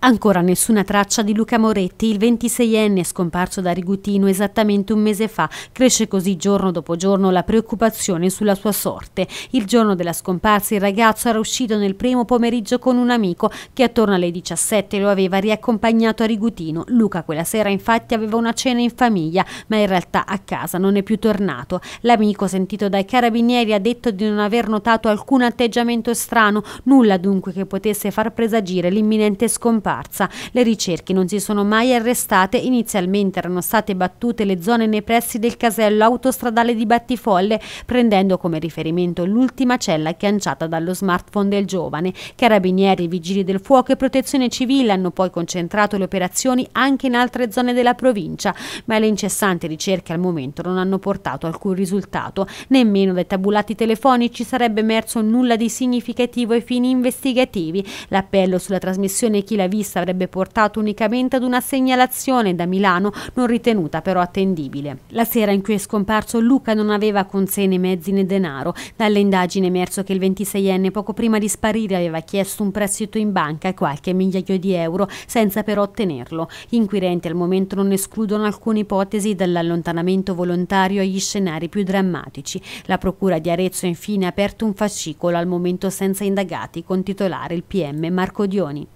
Ancora nessuna traccia di Luca Moretti, il 26enne scomparso da Rigutino esattamente un mese fa. Cresce così giorno dopo giorno la preoccupazione sulla sua sorte. Il giorno della scomparsa il ragazzo era uscito nel primo pomeriggio con un amico che attorno alle 17 lo aveva riaccompagnato a Rigutino. Luca quella sera infatti aveva una cena in famiglia, ma in realtà a casa non è più tornato. L'amico sentito dai carabinieri ha detto di non aver notato alcun atteggiamento strano, nulla dunque che potesse far presagire l'imminente scomparsa scomparsa. Le ricerche non si sono mai arrestate, inizialmente erano state battute le zone nei pressi del casello autostradale di Battifolle, prendendo come riferimento l'ultima cella agganciata dallo smartphone del giovane. Carabinieri, vigili del fuoco e protezione civile hanno poi concentrato le operazioni anche in altre zone della provincia, ma le incessanti ricerche al momento non hanno portato alcun risultato. Nemmeno dai tabulati telefonici sarebbe emerso nulla di significativo ai fini investigativi. L'appello sulla trasmissione Chi la prevista avrebbe portato unicamente ad una segnalazione da Milano, non ritenuta però attendibile. La sera in cui è scomparso Luca non aveva con sé né mezzi né denaro. Dalle indagini è emerso che il 26enne poco prima di sparire aveva chiesto un prestito in banca, e qualche migliaio di euro, senza però ottenerlo. Gli inquirenti al momento non escludono alcune ipotesi dall'allontanamento volontario agli scenari più drammatici. La procura di Arezzo infine ha aperto un fascicolo al momento senza indagati con titolare il PM Marco Dioni.